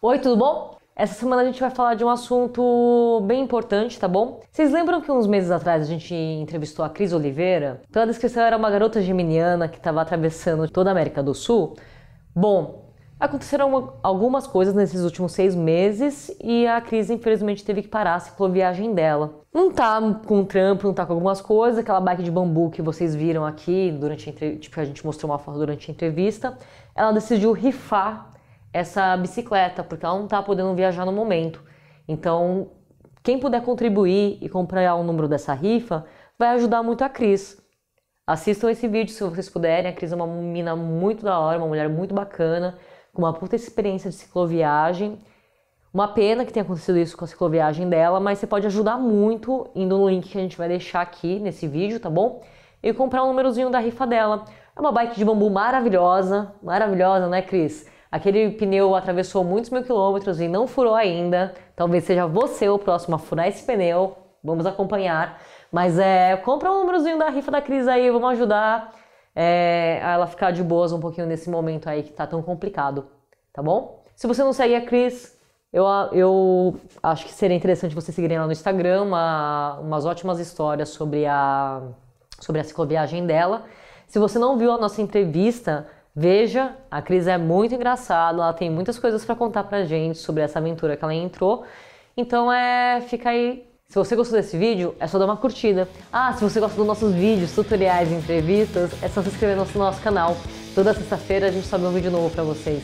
Oi, tudo bom? Essa semana a gente vai falar de um assunto bem importante, tá bom? Vocês lembram que uns meses atrás a gente entrevistou a Cris Oliveira? Pela descrição era uma garota geminiana que estava atravessando toda a América do Sul. Bom, aconteceram algumas coisas nesses últimos seis meses e a Cris infelizmente teve que parar a cicloviagem dela. Não tá com trampo, não tá com algumas coisas, aquela bike de bambu que vocês viram aqui durante a entrevista, tipo, a gente mostrou uma foto durante a entrevista. Ela decidiu rifar essa bicicleta, porque ela não está podendo viajar no momento. Então, quem puder contribuir e comprar o número dessa rifa, vai ajudar muito a Cris. Assistam esse vídeo se vocês puderem. A Cris é uma menina muito da hora, uma mulher muito bacana, com uma puta experiência de cicloviagem. Uma pena que tenha acontecido isso com a cicloviagem dela, mas você pode ajudar muito indo no link que a gente vai deixar aqui nesse vídeo, tá bom? E comprar um númerozinho da rifa dela. É uma bike de bambu maravilhosa, maravilhosa, né, Cris? Aquele pneu atravessou muitos mil quilômetros e não furou ainda. Talvez seja você o próximo a furar esse pneu. Vamos acompanhar. Mas é, compra um númerozinho da rifa da Cris aí, vamos ajudar é, a ela ficar de boas um pouquinho nesse momento aí que tá tão complicado, tá bom? Se você não segue a Cris, eu, eu acho que seria interessante você seguirem lá no Instagram uma, umas ótimas histórias sobre a, sobre a cicloviagem dela. Se você não viu a nossa entrevista, Veja, a Cris é muito engraçada, ela tem muitas coisas para contar pra gente sobre essa aventura que ela entrou. Então é, fica aí. Se você gostou desse vídeo, é só dar uma curtida. Ah, se você gosta dos nossos vídeos, tutoriais, entrevistas, é só se inscrever no nosso canal. Toda sexta-feira a gente sobe um vídeo novo para vocês.